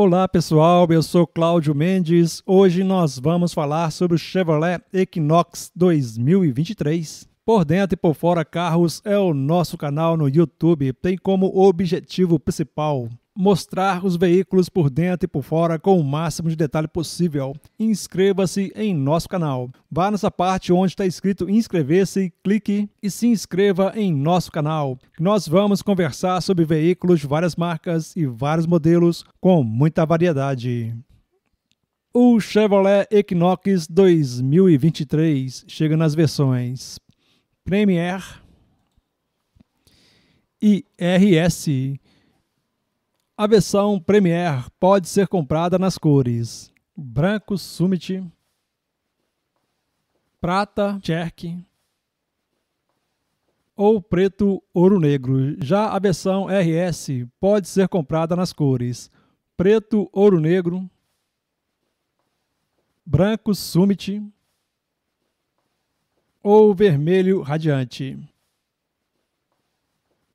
Olá pessoal, eu sou Cláudio Mendes. Hoje nós vamos falar sobre o Chevrolet Equinox 2023. Por dentro e por fora carros é o nosso canal no YouTube, tem como objetivo principal mostrar os veículos por dentro e por fora com o máximo de detalhe possível. Inscreva-se em nosso canal. Vá nessa parte onde está escrito inscrever-se, clique e se inscreva em nosso canal. Nós vamos conversar sobre veículos de várias marcas e vários modelos com muita variedade. O Chevrolet Equinox 2023 chega nas versões Premier e RS a versão Premier pode ser comprada nas cores branco Summit, prata Cherk ou preto ouro negro. Já a versão RS pode ser comprada nas cores preto ouro negro, branco Summit ou vermelho radiante.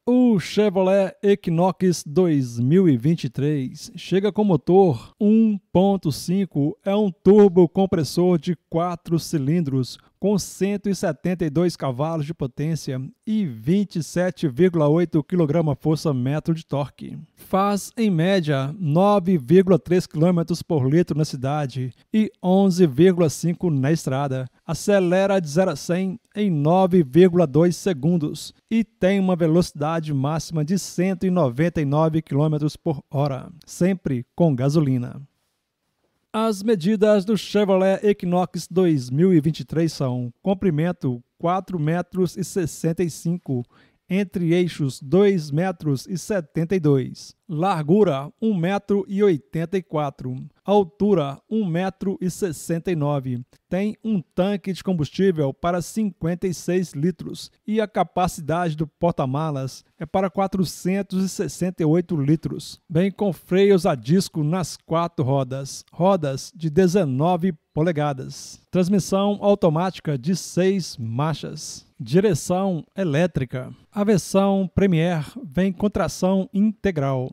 O Chevrolet Equinox 2023 chega com motor 1.5, é um turbo compressor de 4 cilindros com 172 cavalos de potência e 27,8 kgfm de torque. Faz, em média, 9,3 km por litro na cidade e 11,5 na estrada. Acelera de 0 a 100 em 9,2 segundos e tem uma velocidade máxima de 199 km por hora, sempre com gasolina. As medidas do Chevrolet Equinox 2023 são comprimento 4,65 metros e entre eixos 2,72 metros e largura 1,84 metro altura 1,69m. Tem um tanque de combustível para 56 litros e a capacidade do porta-malas é para 468 litros, bem com freios a disco nas quatro rodas, rodas de 19 polegadas, transmissão automática de seis marchas, direção elétrica. A versão Premier vem com tração integral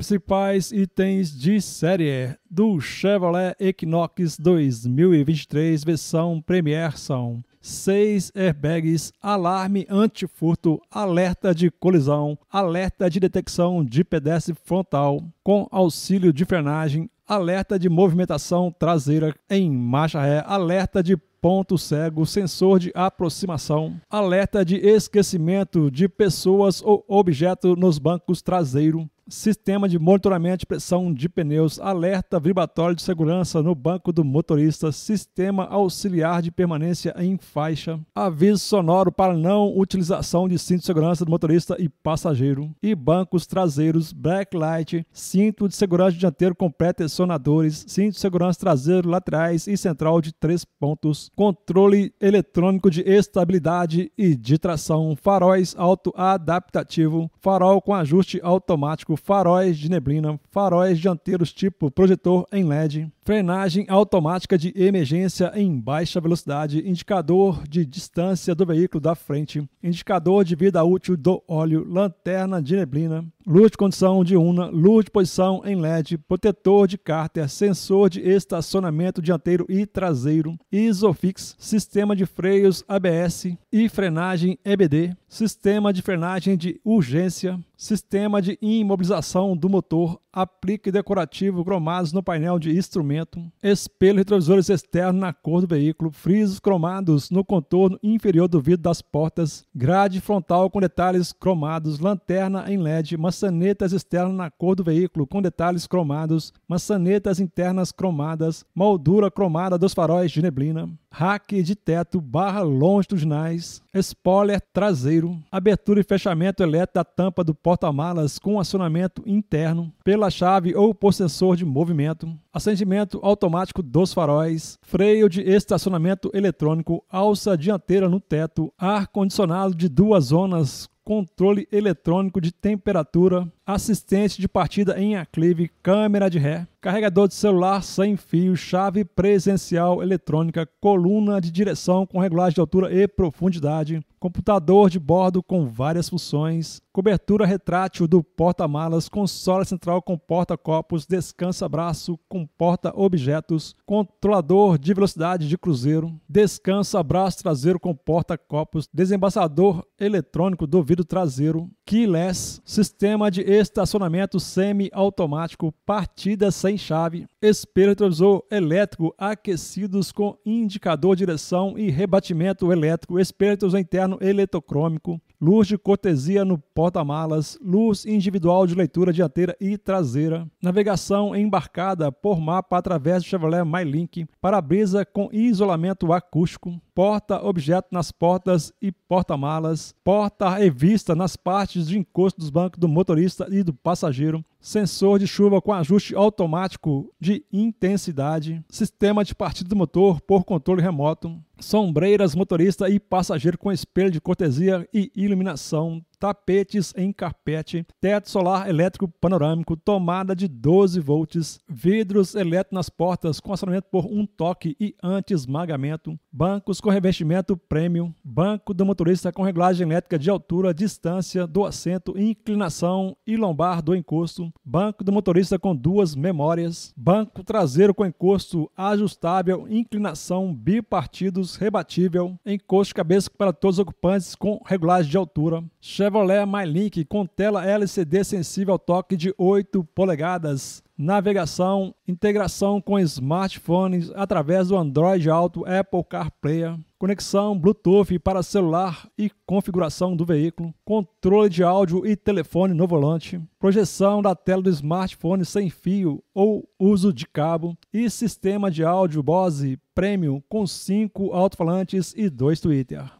principais itens de série do Chevrolet Equinox 2023 versão Premier são 6 airbags, alarme antifurto, alerta de colisão, alerta de detecção de pedestre frontal com auxílio de frenagem, alerta de movimentação traseira em marcha ré, alerta de ponto cego, sensor de aproximação, alerta de esquecimento de pessoas ou objeto nos bancos traseiro, Sistema de monitoramento de pressão de pneus, alerta vibratório de segurança no banco do motorista, sistema auxiliar de permanência em faixa, aviso sonoro para não utilização de cinto de segurança do motorista e passageiro, e bancos traseiros, backlight, cinto de segurança dianteiro com sonadores, cinto de segurança traseiro, laterais e central de três pontos, controle eletrônico de estabilidade e de tração, faróis auto-adaptativo, farol com ajuste automático faróis de neblina, faróis dianteiros tipo projetor em LED, frenagem automática de emergência em baixa velocidade, indicador de distância do veículo da frente, indicador de vida útil do óleo, lanterna de neblina, luz de condição una, luz de posição em LED, protetor de cárter, sensor de estacionamento dianteiro e traseiro, Isofix, sistema de freios ABS e frenagem EBD, sistema de frenagem de urgência, sistema de imobilização do motor, aplique decorativo cromados no painel de instrumento, espelho retrovisores externo na cor do veículo, frisos cromados no contorno inferior do vidro das portas, grade frontal com detalhes cromados, lanterna em LED, maçã maçanetas externas na cor do veículo com detalhes cromados, maçanetas internas cromadas, moldura cromada dos faróis de neblina, rack de teto, barra longitudinais, spoiler traseiro, abertura e fechamento elétrico da tampa do porta-malas com acionamento interno, pela chave ou por sensor de movimento, acendimento automático dos faróis, freio de estacionamento eletrônico, alça dianteira no teto, ar-condicionado de duas zonas controle eletrônico de temperatura, assistente de partida em aclive, câmera de ré, carregador de celular sem fio, chave presencial eletrônica, coluna de direção com regulagem de altura e profundidade, computador de bordo com várias funções, cobertura retrátil do porta-malas, consola central com porta-copos, descansa-braço com porta-objetos, controlador de velocidade de cruzeiro, descansa-braço traseiro com porta-copos, desembaçador eletrônico do vidro traseiro, keyless, sistema de estacionamento semi-automático, partida sem sem chave, espelho retrovisor elétrico aquecidos com indicador direção e rebatimento elétrico, espelho retrovisor interno eletrocrômico, luz de cortesia no porta-malas, luz individual de leitura dianteira e traseira, navegação embarcada por mapa através do Chevrolet MyLink, para-brisa com isolamento acústico, porta-objeto nas portas e porta-malas, porta-revista nas partes de encosto dos bancos do motorista e do passageiro, sensor de chuva com ajuste automático de intensidade, sistema de partida do motor por controle remoto, sombreiras, motorista e passageiro com espelho de cortesia e iluminação, tapetes em carpete, teto solar elétrico panorâmico, tomada de 12 volts, vidros elétricos nas portas com acionamento por um toque e anti-esmagamento, bancos com revestimento premium, banco do motorista com regulagem elétrica de altura, distância do assento, inclinação e lombar do encosto, banco do motorista com duas memórias, banco traseiro com encosto ajustável, inclinação bipartidos rebatível, encosto de cabeça para todos os ocupantes com regulagem de altura, Chevrolet MyLink com tela LCD sensível ao toque de 8 polegadas, navegação, integração com smartphones através do Android Auto, Apple CarPlay, conexão Bluetooth para celular e configuração do veículo, controle de áudio e telefone no volante, projeção da tela do smartphone sem fio ou uso de cabo e sistema de áudio Bose Premium com 5 alto-falantes e 2 Twitter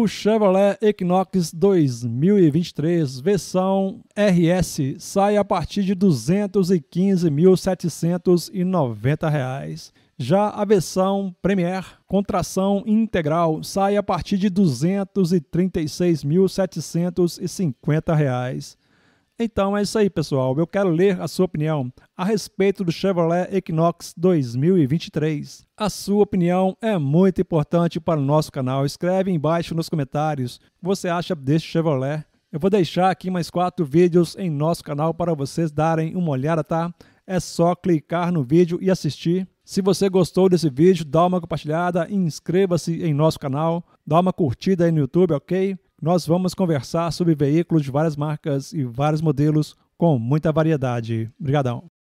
o Chevrolet Equinox 2023 versão RS sai a partir de R$ 215.790. Já a versão Premier com tração integral sai a partir de R$ 236.750. Então é isso aí, pessoal. Eu quero ler a sua opinião a respeito do Chevrolet Equinox 2023. A sua opinião é muito importante para o nosso canal. Escreve embaixo nos comentários o que você acha deste Chevrolet. Eu vou deixar aqui mais quatro vídeos em nosso canal para vocês darem uma olhada, tá? É só clicar no vídeo e assistir. Se você gostou desse vídeo, dá uma compartilhada, inscreva-se em nosso canal, dá uma curtida aí no YouTube, ok? nós vamos conversar sobre veículos de várias marcas e vários modelos com muita variedade. Obrigadão.